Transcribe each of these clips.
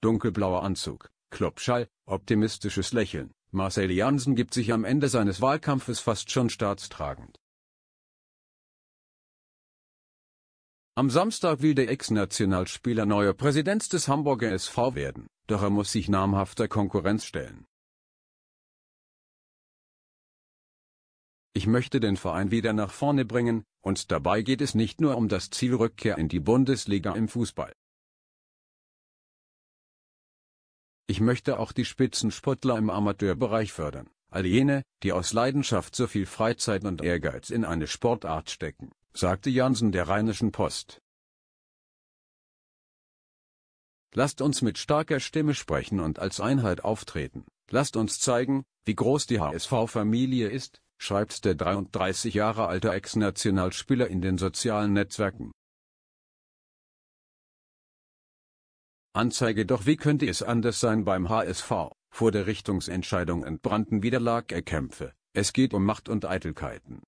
dunkelblauer Anzug, Klopschall, optimistisches Lächeln. Marcel Jansen gibt sich am Ende seines Wahlkampfes fast schon staatstragend. Am Samstag will der Ex-Nationalspieler neuer Präsident des Hamburger SV werden, doch er muss sich namhafter Konkurrenz stellen. Ich möchte den Verein wieder nach vorne bringen, und dabei geht es nicht nur um das Ziel Rückkehr in die Bundesliga im Fußball. Ich möchte auch die Spitzensportler im Amateurbereich fördern, all jene, die aus Leidenschaft so viel Freizeit und Ehrgeiz in eine Sportart stecken, sagte Jansen der Rheinischen Post. Lasst uns mit starker Stimme sprechen und als Einheit auftreten. Lasst uns zeigen, wie groß die HSV-Familie ist, schreibt der 33 Jahre alte Ex-Nationalspieler in den sozialen Netzwerken. Anzeige Doch wie könnte es anders sein beim HSV? Vor der Richtungsentscheidung entbrannten wieder Lagerkämpfe. Es geht um Macht und Eitelkeiten.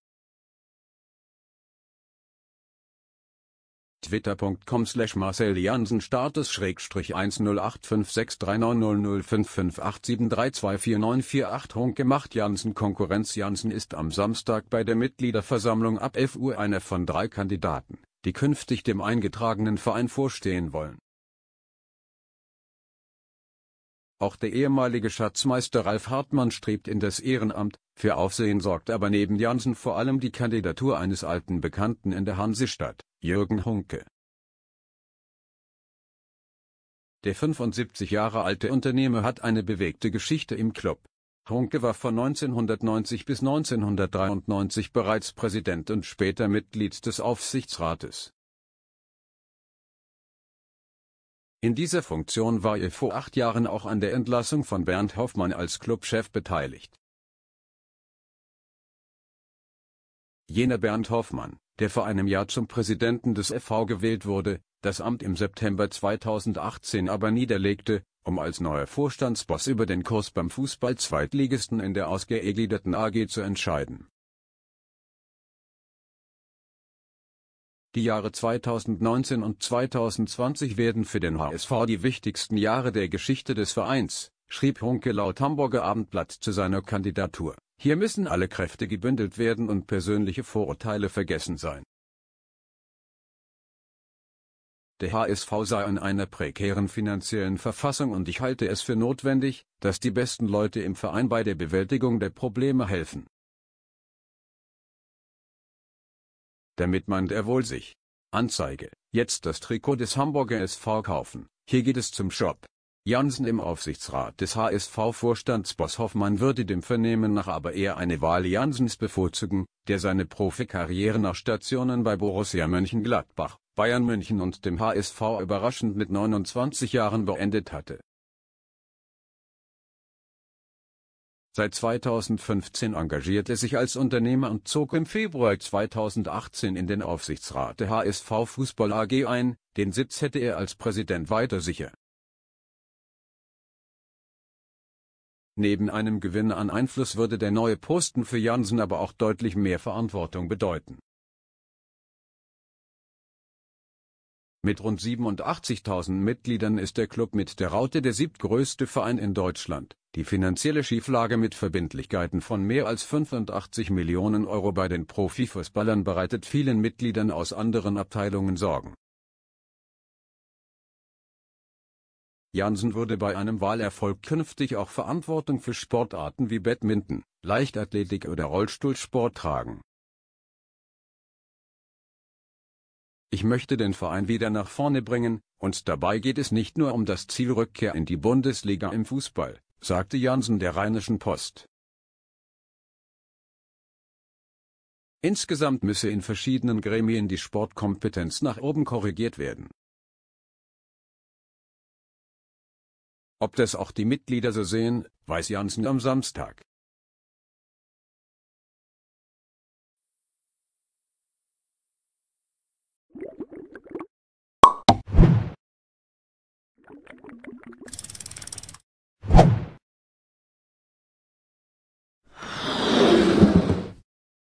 twitter.com slash Marcel Jansen Status Schrägstrich 10856390558573249448 Honke macht Jansen Konkurrenz Jansen ist am Samstag bei der Mitgliederversammlung ab 11 Uhr einer von drei Kandidaten, die künftig dem eingetragenen Verein vorstehen wollen Auch der ehemalige Schatzmeister Ralf Hartmann strebt in das Ehrenamt, für Aufsehen sorgt aber neben Jansen vor allem die Kandidatur eines alten Bekannten in der Hansestadt, Jürgen Hunke. Der 75 Jahre alte Unternehmer hat eine bewegte Geschichte im Club. Hunke war von 1990 bis 1993 bereits Präsident und später Mitglied des Aufsichtsrates. In dieser Funktion war er vor acht Jahren auch an der Entlassung von Bernd Hoffmann als Clubchef beteiligt. Jener Bernd Hoffmann, der vor einem Jahr zum Präsidenten des FV gewählt wurde, das Amt im September 2018 aber niederlegte, um als neuer Vorstandsboss über den Kurs beim Fußball-Zweitligisten in der ausgeegliederten AG zu entscheiden Die Jahre 2019 und 2020 werden für den HSV die wichtigsten Jahre der Geschichte des Vereins, schrieb Hunke laut Hamburger Abendblatt zu seiner Kandidatur. Hier müssen alle Kräfte gebündelt werden und persönliche Vorurteile vergessen sein. Der HSV sei in einer prekären finanziellen Verfassung und ich halte es für notwendig, dass die besten Leute im Verein bei der Bewältigung der Probleme helfen. Damit meint er wohl sich. Anzeige, jetzt das Trikot des Hamburger SV kaufen, hier geht es zum Shop. Jansen im Aufsichtsrat des HSV-Vorstandsboss Hoffmann würde dem Vernehmen nach aber eher eine Wahl Jansens bevorzugen, der seine Profikarriere nach Stationen bei Borussia Mönchengladbach, Bayern München und dem HSV überraschend mit 29 Jahren beendet hatte Seit 2015 engagiert er sich als Unternehmer und zog im Februar 2018 in den Aufsichtsrat der HSV Fußball AG ein, den Sitz hätte er als Präsident weiter sicher. Neben einem Gewinn an Einfluss würde der neue Posten für Jansen aber auch deutlich mehr Verantwortung bedeuten. Mit rund 87.000 Mitgliedern ist der Club mit der Raute der siebtgrößte Verein in Deutschland die finanzielle Schieflage mit Verbindlichkeiten von mehr als 85 Millionen Euro bei den Profifußballern bereitet vielen Mitgliedern aus anderen Abteilungen Sorgen. Jansen würde bei einem Wahlerfolg künftig auch Verantwortung für Sportarten wie Badminton, Leichtathletik oder Rollstuhlsport tragen. Ich möchte den Verein wieder nach vorne bringen, und dabei geht es nicht nur um das Ziel Rückkehr in die Bundesliga im Fußball, sagte Jansen der Rheinischen Post. Insgesamt müsse in verschiedenen Gremien die Sportkompetenz nach oben korrigiert werden. Ob das auch die Mitglieder so sehen, weiß Jansen am Samstag.